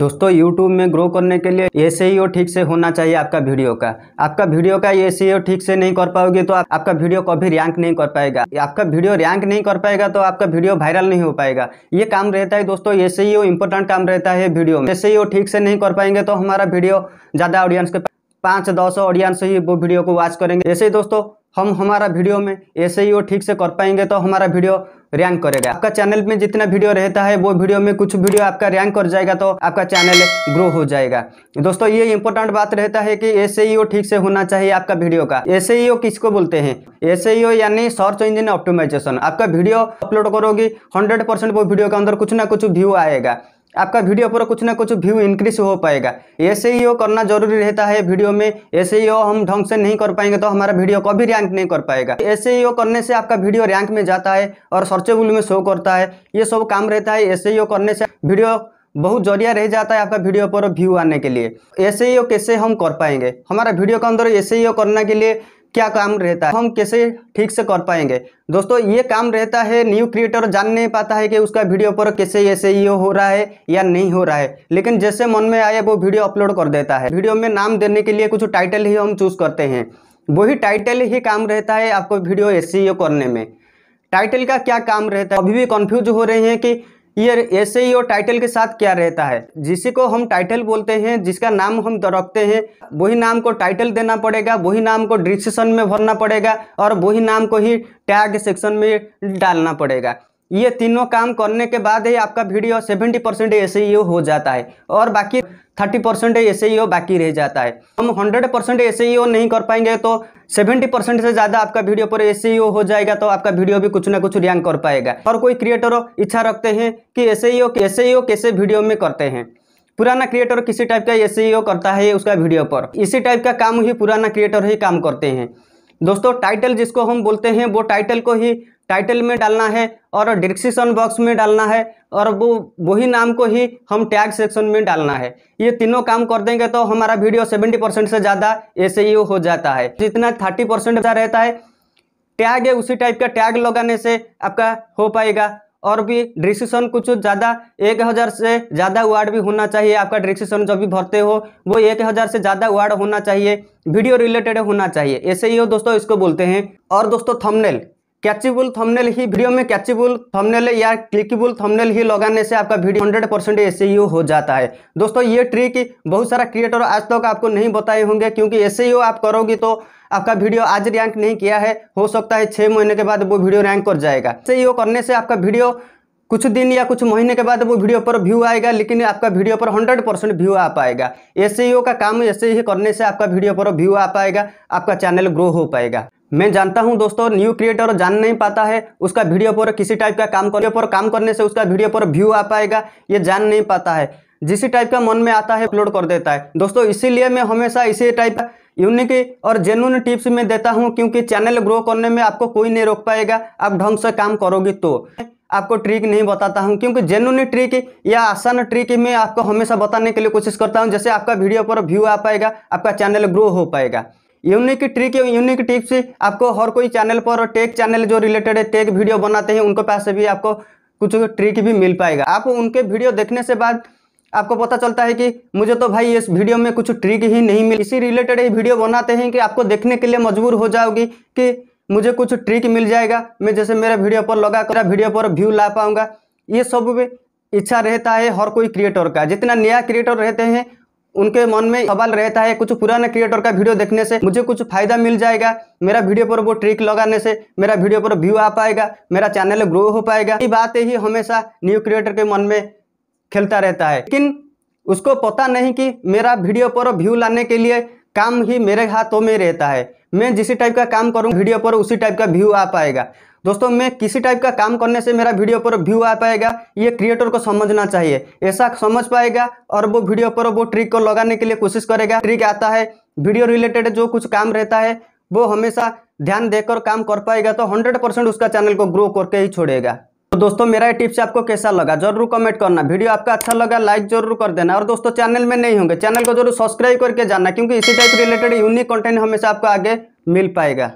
दोस्तों यूट्यूब में ग्रो करने के लिए ए ठीक से होना चाहिए आपका वीडियो का आपका वीडियो का ए ठीक से नहीं कर पाओगे तो आप, आपका वीडियो कभी रैंक नहीं कर पाएगा आपका वीडियो रैंक नहीं कर पाएगा तो आपका वीडियो वायरल नहीं हो पाएगा ये काम रहता है दोस्तों ए इम्पोर्टेंट काम रहता है वीडियो में ए ठीक से नहीं कर पाएंगे तो हमारा वीडियो ज़्यादा ऑडियंस के पाँच दस ऑडियंस ही वो वीडियो को वॉच करेंगे ऐसे ही दोस्तों हम हमारा वीडियो में ऐसे ही वो ठीक से कर पाएंगे तो हमारा वीडियो रैंक करेगा आपका चैनल में जितना वीडियो रहता है वो वीडियो में कुछ वीडियो आपका रैंक कर जाएगा तो आपका चैनल ग्रो हो जाएगा दोस्तों ये इंपॉर्टेंट बात रहता है कि ऐसे ही ठीक से होना चाहिए आपका वीडियो का ऐसे ही किसको बोलते हैं ऐसे ही यानी सर्च इंजिन ऑप्टोमाइजेशन आपका वीडियो अपलोड करोगी हंड्रेड वो वीडियो के अंदर कुछ ना कुछ व्यू आएगा आपका वीडियो पर कुछ ना कुछ व्यू इंक्रीज हो पाएगा ऐसे ही करना जरूरी रहता है वीडियो में ऐसे ही हम ढंग से नहीं कर पाएंगे तो हमारा वीडियो कभी रैंक नहीं कर पाएगा ऐसे ही करने से आपका वीडियो रैंक में जाता है और सर्चेबुल में शो करता है ये सब काम रहता है ऐसे ही करने से वीडियो बहुत जरिया रह जाता है आपका वीडियो पर व्यू आने के लिए ऐसे ही कैसे हम कर पाएंगे हमारा वीडियो के अंदर ऐसे ही करने के लिए क्या काम रहता है हम कैसे ठीक से कर पाएंगे दोस्तों ये काम रहता है न्यू क्रिएटर जान नहीं पाता है कि उसका वीडियो पर कैसे ऐसे ये e हो रहा है या नहीं हो रहा है लेकिन जैसे मन में आए वो वीडियो अपलोड कर देता है वीडियो में नाम देने के लिए कुछ टाइटल ही हम चूज़ करते हैं वही टाइटल ही काम रहता है आपको वीडियो ऐसे e करने में टाइटल का क्या काम रहता है अभी भी कन्फ्यूज हो रहे हैं कि ये ऐसे ही और टाइटल के साथ क्या रहता है जिसी को हम टाइटल बोलते हैं जिसका नाम हम तो रखते हैं वही नाम को टाइटल देना पड़ेगा वही नाम को डिस्क्रिप्शन में भरना पड़ेगा और वही नाम को ही टैग सेक्शन में डालना पड़ेगा ये तीनों काम करने के बाद ही आपका वीडियो 70 परसेंट एस e हो जाता है और बाकी 30 परसेंट एस e बाकी रह जाता है हम 100 परसेंट एस e नहीं कर पाएंगे तो 70 परसेंट से ज़्यादा आपका वीडियो पर एस हो जाएगा तो आपका वीडियो भी कुछ ना कुछ रैंक कर पाएगा और कोई क्रिएटर इच्छा रखते हैं कि एस कैसे कैसे वीडियो में करते हैं पुराना क्रिएटर किसी टाइप का एस करता है उसका वीडियो पर इसी टाइप का काम ही पुराना क्रिएटर ही काम करते हैं दोस्तों टाइटल जिसको हम बोलते हैं वो टाइटल को ही टाइटल में डालना है और डिस्क्रिप्शन बॉक्स में डालना है और वो वही नाम को ही हम टैग सेक्शन में डालना है ये तीनों काम कर देंगे तो हमारा वीडियो 70 परसेंट से ज़्यादा ऐसे ही e हो जाता है जितना 30 परसेंट रहता है टैग है उसी टाइप का टैग लगाने से आपका हो पाएगा और भी डिस्क्रिप्शन कुछ ज़्यादा एक हज़ार से ज़्यादा वार्ड भी होना चाहिए आपका डिस्क्रिप्शन जब भी भरते हो वो एक हज़ार से ज़्यादा वार्ड होना चाहिए वीडियो रिलेटेड होना चाहिए ऐसे ही हो दोस्तों इसको बोलते हैं और दोस्तों थंबनेल कैचेबुल थंबनेल ही वीडियो में कैचेबुल थंबनेल या क्लिकेबुल थंबनेल ही लगाने से आपका वीडियो 100 परसेंट एस हो जाता है दोस्तों ये ट्रिक बहुत सारा क्रिएटर आज तक तो आपको नहीं बताए होंगे क्योंकि एस e आप करोगे तो आपका वीडियो आज रैंक नहीं किया है हो सकता है छः महीने के बाद वो वीडियो रैंक कर जाएगा एस e करने से आपका वीडियो कुछ दिन या कुछ महीने के बाद वो वीडियो पर व्यू आएगा लेकिन आपका वीडियो पर 100 परसेंट व्यू आ पाएगा एस e का काम ऐसे ही करने से आपका वीडियो पर व्यू आ पाएगा आपका चैनल ग्रो हो पाएगा मैं जानता हूं दोस्तों न्यू क्रिएटर जान नहीं पाता है उसका वीडियो पर किसी टाइप का काम करने पर काम करने से उसका वीडियो पर व्यू आ पाएगा ये जान नहीं पाता है जिस टाइप का मन में आता है अपलोड कर देता है दोस्तों इसीलिए मैं हमेशा इसी टाइप का यूनिक और जेनुअन टिप्स में देता हूँ क्योंकि चैनल ग्रो करने में आपको कोई नहीं रोक पाएगा आप ढंग से काम करोगे तो आपको ट्रिक नहीं बताता हूं क्योंकि जेनुअन ट्रिक या आसान ट्रिक मैं आपको हमेशा बताने के लिए कोशिश करता हूं जैसे आपका वीडियो पर व्यू आ पाएगा आपका चैनल ग्रो हो पाएगा यूनिक ट्रिक यूनिक टिप्स आपको हर कोई चैनल पर टेक चैनल जो रिलेटेड है टेक वीडियो बनाते हैं उनके पास से भी आपको कुछ ट्रिक भी मिल पाएगा आप उनके वीडियो देखने से बाद आपको पता चलता है कि मुझे तो भाई इस वीडियो में कुछ ट्रिक ही नहीं मिली इसी रिलेटेड ही वीडियो बनाते हैं कि आपको देखने के लिए मजबूर हो जाओगी कि मुझे कुछ ट्रिक मिल जाएगा मैं जैसे मेरा वीडियो पर लगा कर वीडियो पर व्यू ला पाऊँगा ये सब इच्छा रहता है हर कोई क्रिएटर का जितना नया क्रिएटर रहते हैं उनके मन में सवाल रहता है कुछ पुराने क्रिएटर का वीडियो देखने से मुझे कुछ फायदा मिल जाएगा मेरा वीडियो पर वो ट्रिक लगाने से मेरा वीडियो पर व्यू आ पाएगा मेरा चैनल ग्रो हो पाएगा ये बात ही हमेशा न्यू क्रिएटर के मन में खेलता रहता है लेकिन उसको पता नहीं कि मेरा वीडियो पर व्यू लाने के लिए काम ही मेरे हाथों में रहता है मैं जिस टाइप का काम करूँ वीडियो पर उसी टाइप का व्यू आ पाएगा दोस्तों मैं किसी टाइप का काम करने से मेरा वीडियो पर व्यू आ पाएगा ये क्रिएटर को समझना चाहिए ऐसा समझ पाएगा और वो वीडियो पर वो ट्रिक को लगाने के लिए कोशिश करेगा ट्रिक आता है वीडियो रिलेटेड जो कुछ काम रहता है वो हमेशा ध्यान देकर काम कर पाएगा तो हंड्रेड परसेंट उसका चैनल को ग्रो करके ही छोड़ेगा तो दोस्तों मेरा ये टिप्स आपको कैसा लगा जरूर कमेंट करना वीडियो आपका अच्छा लगा लाइक जरूर कर देना और दोस्तों चैनल में नहीं होंगे चैनल को जरूर सब्सक्राइब करके जाना क्योंकि इसी टाइप रिलेटेड यूनिक कंटेंट हमेशा आपको आगे मिल पाएगा